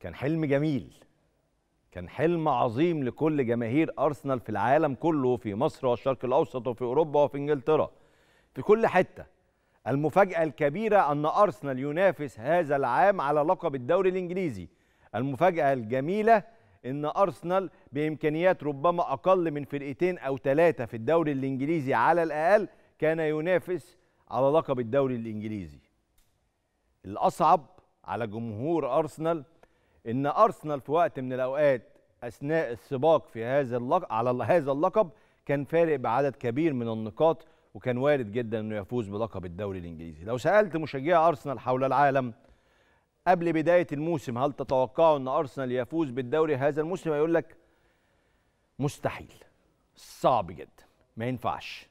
كان حلم جميل كان حلم عظيم لكل جماهير أرسنال في العالم كله في مصر والشرق الأوسط وفي أوروبا وفي إنجلترا في كل حتة المفاجأة الكبيرة أن أرسنال ينافس هذا العام على لقب الدوري الإنجليزي المفاجأة الجميلة أن أرسنال بإمكانيات ربما أقل من فرقتين أو ثلاثة في الدوري الإنجليزي على الأقل كان ينافس على لقب الدوري الإنجليزي الأصعب على جمهور أرسنال ان ارسنال في وقت من الاوقات اثناء السباق في هذا اللقب على هذا اللقب كان فارق بعدد كبير من النقاط وكان وارد جدا انه يفوز بلقب الدوري الانجليزي لو سالت مشجعي ارسنال حول العالم قبل بدايه الموسم هل تتوقعوا ان ارسنال يفوز بالدوري هذا الموسم هيقول لك مستحيل صعب جدا ما ينفعش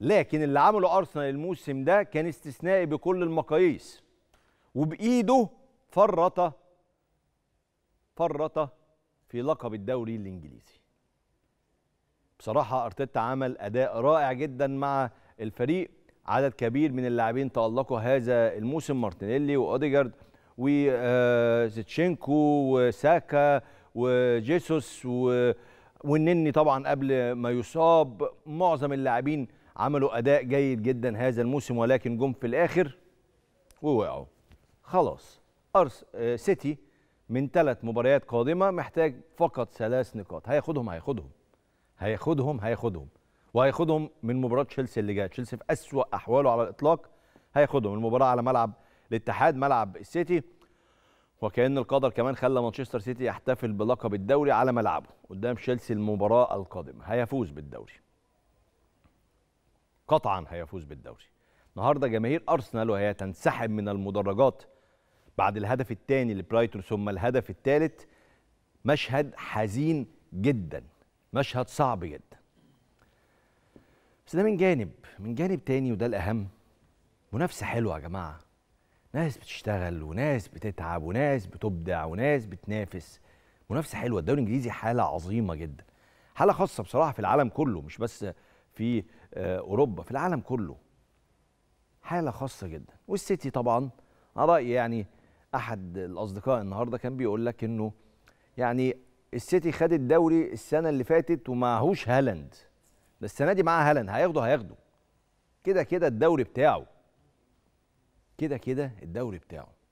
لكن اللي عمله ارسنال الموسم ده كان استثنائي بكل المقاييس وبايده فرط فرط في لقب الدوري الانجليزي بصراحه ارتيتا عمل اداء رائع جدا مع الفريق عدد كبير من اللاعبين تالقوا هذا الموسم مارتينيلي واوديجارد وزيتشينكو وساكا وجيسوس والنني طبعا قبل ما يصاب معظم اللاعبين عملوا اداء جيد جدا هذا الموسم ولكن جم في الاخر ووقعوا خلاص أرس آه، سيتي من ثلاث مباريات قادمه محتاج فقط ثلاث نقاط هياخدهم هياخدهم هياخدهم هياخدهم وهياخدهم من مباراه تشيلسي اللي جايه تشيلسي في اسوا احواله على الاطلاق هياخدهم المباراه على ملعب الاتحاد ملعب السيتي وكأن القدر كمان خلى مانشستر سيتي يحتفل بلقب الدوري على ملعبه قدام تشيلسي المباراة القادمة هيفوز بالدوري قطعا هيفوز بالدوري النهارده جماهير أرسنال وهي تنسحب من المدرجات بعد الهدف الثاني لبرايتون ثم الهدف الثالث مشهد حزين جدا مشهد صعب جدا بس ده من جانب من جانب تاني وده الأهم منافسة حلوة يا جماعة ناس بتشتغل وناس بتتعب وناس بتبدع وناس بتنافس منافسة حلوة الدوري الإنجليزي حالة عظيمة جدا حالة خاصة بصراحة في العالم كله مش بس في آه، أوروبا في العالم كله حالة خاصة جدا والسيتي طبعا على رأيي يعني احد الاصدقاء النهارده كان بيقول لك انه يعني السيتي خد الدوري السنه اللي فاتت ومعهوش هالاند بس السنه دي معاه هالاند هياخده هياخده كده كده الدوري بتاعه كده كده الدوري بتاعه